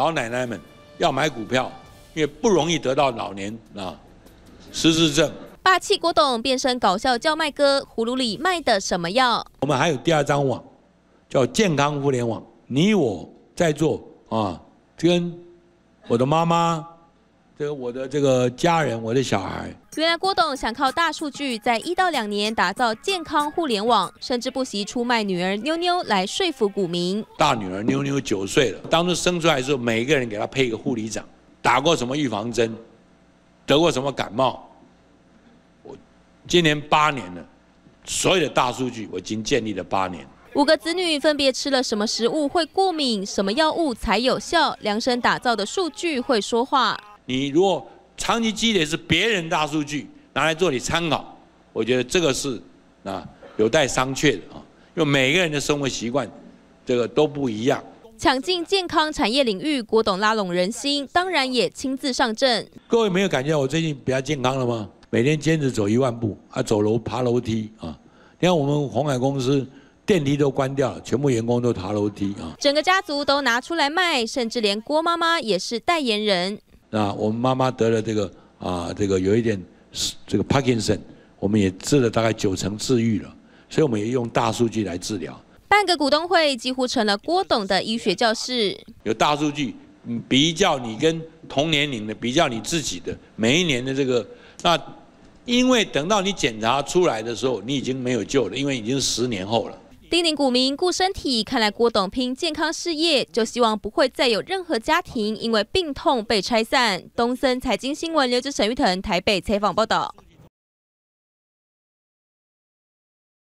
老奶奶们要买股票，因为不容易得到老年啊失智症。霸气国董变身搞笑叫卖哥，葫芦里卖的什么药？我们还有第二张网，叫健康互联网。你我在座啊，跟我的妈妈。这个我的这个家人，我的小孩。原来郭董想靠大数据，在一到两年打造健康互联网，甚至不惜出卖女儿妞妞来说服股民。大女儿妞妞九岁了，当初生出来的时候，每一个人给她配一个护理长，打过什么预防针，得过什么感冒，我今年八年了，所有的大数据我已经建立了八年。五个子女分别吃了什么食物会过敏，什么药物才有效，量身打造的数据会说话。你如果长期积累是别人大数据拿来做你参考，我觉得这个是啊有待商榷的啊，因为每个人的生活习惯这个都不一样。抢进健康产业领域，郭董拉拢人心，当然也亲自上阵。各位没有感觉我最近比较健康了吗？每天坚持走一万步，啊，走楼爬楼梯啊。你看我们红海公司电梯都关掉了，全部员工都爬楼梯啊。整个家族都拿出来卖，甚至连郭妈妈也是代言人。那我们妈妈得了这个啊，这个有一点是这个帕金森，我们也治了大概九成治愈了，所以我们也用大数据来治疗。半个股东会几乎成了郭董的医学教室。有大数据比较你跟同年龄的，比较你自己的每一年的这个，那因为等到你检查出来的时候，你已经没有救了，因为已经十年后了。叮咛股民顾身体，看来郭董拼健康事业，就希望不会再有任何家庭因为病痛被拆散。东森财经新闻，留之沈玉腾台北采访报道。